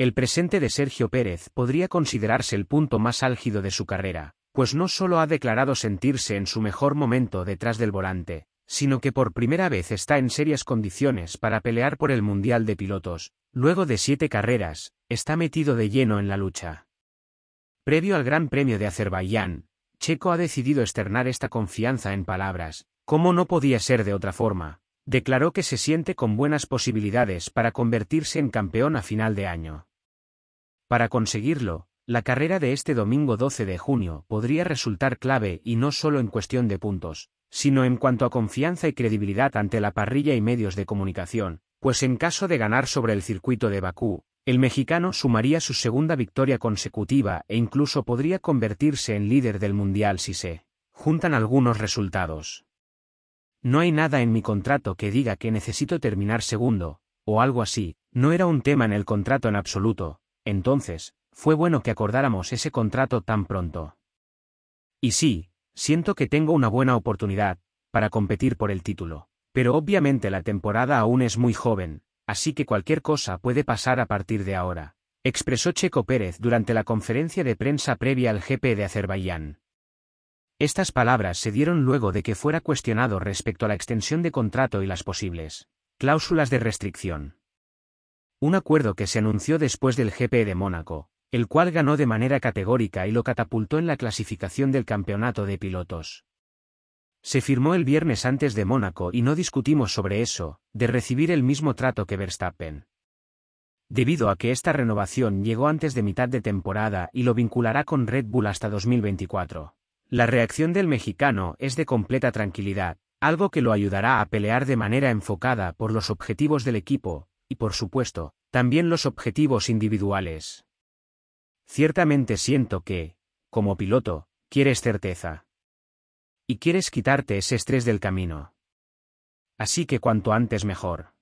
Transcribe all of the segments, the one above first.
El presente de Sergio Pérez podría considerarse el punto más álgido de su carrera, pues no solo ha declarado sentirse en su mejor momento detrás del volante, sino que por primera vez está en serias condiciones para pelear por el Mundial de Pilotos, luego de siete carreras, está metido de lleno en la lucha. Previo al Gran Premio de Azerbaiyán, Checo ha decidido externar esta confianza en palabras, como no podía ser de otra forma, declaró que se siente con buenas posibilidades para convertirse en campeón a final de año. Para conseguirlo, la carrera de este domingo 12 de junio podría resultar clave y no solo en cuestión de puntos, sino en cuanto a confianza y credibilidad ante la parrilla y medios de comunicación, pues en caso de ganar sobre el circuito de Bakú, el mexicano sumaría su segunda victoria consecutiva e incluso podría convertirse en líder del Mundial si se juntan algunos resultados. No hay nada en mi contrato que diga que necesito terminar segundo, o algo así, no era un tema en el contrato en absoluto, entonces, fue bueno que acordáramos ese contrato tan pronto. Y sí, siento que tengo una buena oportunidad, para competir por el título. Pero obviamente la temporada aún es muy joven, así que cualquier cosa puede pasar a partir de ahora, expresó Checo Pérez durante la conferencia de prensa previa al GP de Azerbaiyán. Estas palabras se dieron luego de que fuera cuestionado respecto a la extensión de contrato y las posibles cláusulas de restricción. Un acuerdo que se anunció después del GP e de Mónaco, el cual ganó de manera categórica y lo catapultó en la clasificación del campeonato de pilotos. Se firmó el viernes antes de Mónaco y no discutimos sobre eso, de recibir el mismo trato que Verstappen. Debido a que esta renovación llegó antes de mitad de temporada y lo vinculará con Red Bull hasta 2024. La reacción del mexicano es de completa tranquilidad, algo que lo ayudará a pelear de manera enfocada por los objetivos del equipo, y por supuesto, también los objetivos individuales. Ciertamente siento que, como piloto, quieres certeza. Y quieres quitarte ese estrés del camino. Así que cuanto antes mejor.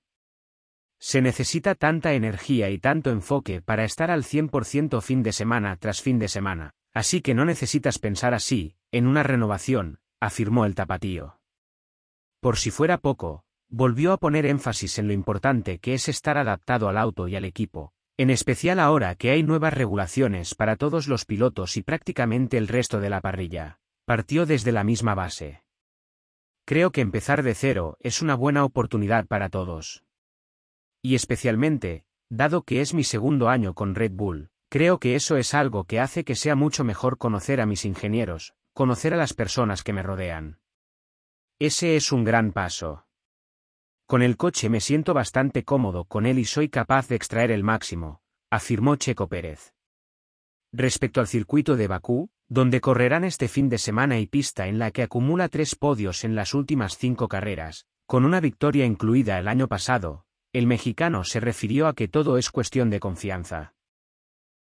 Se necesita tanta energía y tanto enfoque para estar al 100% fin de semana tras fin de semana, así que no necesitas pensar así, en una renovación, afirmó el tapatío. Por si fuera poco, volvió a poner énfasis en lo importante que es estar adaptado al auto y al equipo, en especial ahora que hay nuevas regulaciones para todos los pilotos y prácticamente el resto de la parrilla. Partió desde la misma base. Creo que empezar de cero es una buena oportunidad para todos. Y especialmente, dado que es mi segundo año con Red Bull, creo que eso es algo que hace que sea mucho mejor conocer a mis ingenieros, conocer a las personas que me rodean. Ese es un gran paso. Con el coche me siento bastante cómodo con él y soy capaz de extraer el máximo, afirmó Checo Pérez. Respecto al circuito de Bakú, donde correrán este fin de semana y pista en la que acumula tres podios en las últimas cinco carreras, con una victoria incluida el año pasado, el mexicano se refirió a que todo es cuestión de confianza.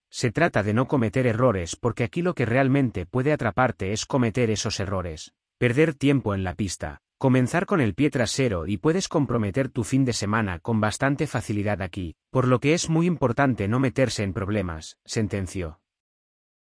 Se trata de no cometer errores porque aquí lo que realmente puede atraparte es cometer esos errores, perder tiempo en la pista, Comenzar con el pie trasero y puedes comprometer tu fin de semana con bastante facilidad aquí, por lo que es muy importante no meterse en problemas, sentenció.